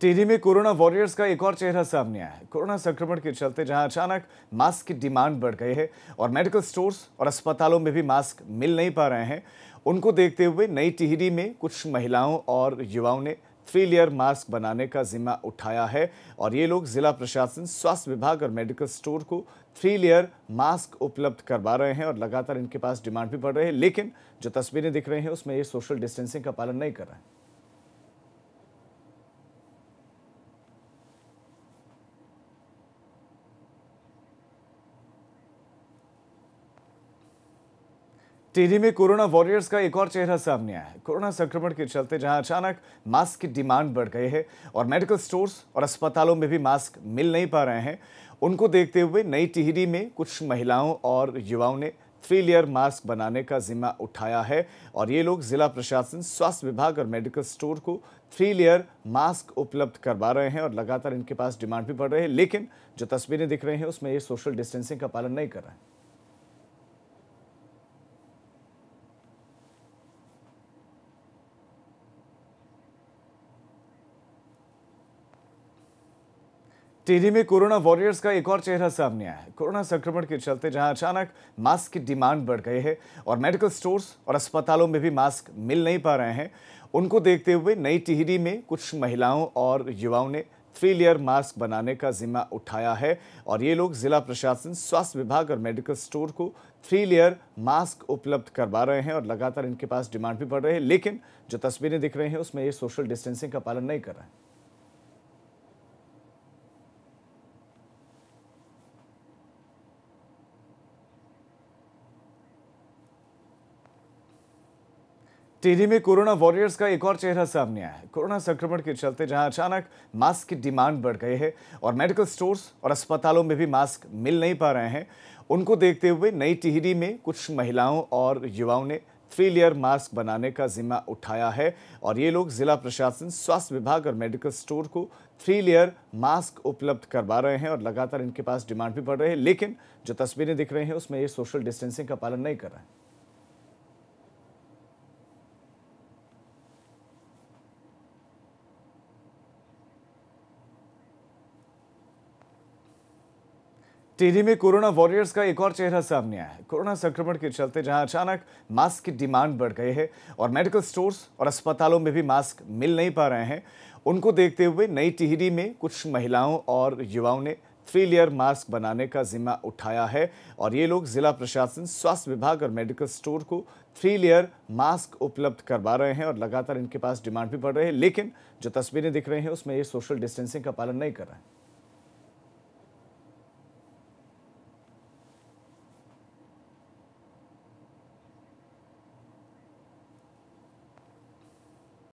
TD में corona warriors का एक और चेहरा सामने आया है कोरोना संक्रमण के चलते जहां अचानक मास्क की डिमांड बढ़ गई है और मेडिकल स्टोर्स और अस्पतालों में भी मास्क मिल नहीं पा रहे हैं उनको देखते हुए नई टिहरी में कुछ महिलाओं और युवाओं ने थ्री लेयर मास्क बनाने का जिम्मा उठाया है और ये लोग जिला प्रशासन स्वास्थ्य विभाग और मेडिकल स्टोर को थ्री लेयर मास्क उपलब्ध करवा रहे हैं और लगातार इनके पास डिमांड भी बढ़ रही है लेकिन जो तस्वीरें दिख रही हैं उसमें ये सोशल डिस्टेंसिंग का पालन नहीं कर रहे हैं टीडी में कोरोना वॉरियर्स का एक और चेहरा सामने आया है कोरोना संक्रमण के चलते जहां अचानक मास्क की डिमांड बढ़ गई है और मेडिकल स्टोर्स और अस्पतालों में भी मास्क मिल नहीं पा रहे हैं उनको देखते हुए नई टिहरी में कुछ महिलाओं और युवाओं ने थ्री लेयर मास्क बनाने का जिम्मा उठाया है और ये लोग जिला प्रशासन स्वास्थ्य विभाग और मेडिकल स्टोर को थ्री लेयर मास्क उपलब्ध करवा रहे हैं और लगातार इनके पास डिमांड भी बढ़ रही है लेकिन जो तस्वीरें दिख रही हैं उसमें ये सोशल डिस्टेंसिंग का पालन नहीं कर रहे हैं टीडी में कोरोना वॉरियर्स का एक और चेहरा सामने आया है कोरोना संक्रमण के चलते जहां अचानक मास्क की डिमांड बढ़ गई है और मेडिकल स्टोर्स और अस्पतालों में भी मास्क मिल नहीं पा रहे हैं उनको देखते हुए नई टिहरी में कुछ महिलाओं और युवाओं ने थ्री लेयर मास्क बनाने का जिम्मा उठाया है और ये लोग जिला प्रशासन स्वास्थ्य विभाग और मेडिकल स्टोर को थ्री लेयर मास्क उपलब्ध करवा रहे हैं और लगातार इनके पास डिमांड भी बढ़ रही है लेकिन जो तस्वीरें दिख रही हैं उसमें ये सोशल डिस्टेंसिंग का पालन नहीं कर रहे हैं टीडी में कोरोना वॉरियर्स का एक और चेहरा सामने आया है कोरोना संक्रमण के चलते जहां अचानक मास्क की डिमांड बढ़ गई है और मेडिकल स्टोर्स और अस्पतालों में भी मास्क मिल नहीं पा रहे हैं उनको देखते हुए नई टिहरी में कुछ महिलाओं और युवाओं ने थ्री लेयर मास्क बनाने का जिम्मा उठाया है और ये लोग जिला प्रशासन स्वास्थ्य विभाग और मेडिकल स्टोर को थ्री लेयर मास्क उपलब्ध करवा रहे हैं और लगातार इनके पास डिमांड भी बढ़ रही है लेकिन जो तस्वीरें दिख रही हैं उसमें ये सोशल डिस्टेंसिंग का पालन नहीं कर रहे हैं टिहरी में कोरोना वॉरियर्स का एक और चेहरा सामने आया है कोरोना संक्रमण के चलते जहां अचानक मास्क की डिमांड बढ़ गई है और मेडिकल स्टोर्स और अस्पतालों में भी मास्क मिल नहीं पा रहे हैं उनको देखते हुए नई टिहरी में कुछ महिलाओं और युवाओं ने थ्री लेयर मास्क बनाने का जिम्मा उठाया है और ये लोग जिला प्रशासन स्वास्थ्य विभाग और मेडिकल स्टोर को थ्री लेयर मास्क उपलब्ध करवा रहे हैं और लगातार इनके पास डिमांड भी बढ़ रही है लेकिन जो तस्वीरें दिख रही हैं उसमें ये सोशल डिस्टेंसिंग का पालन नहीं कर रहे हैं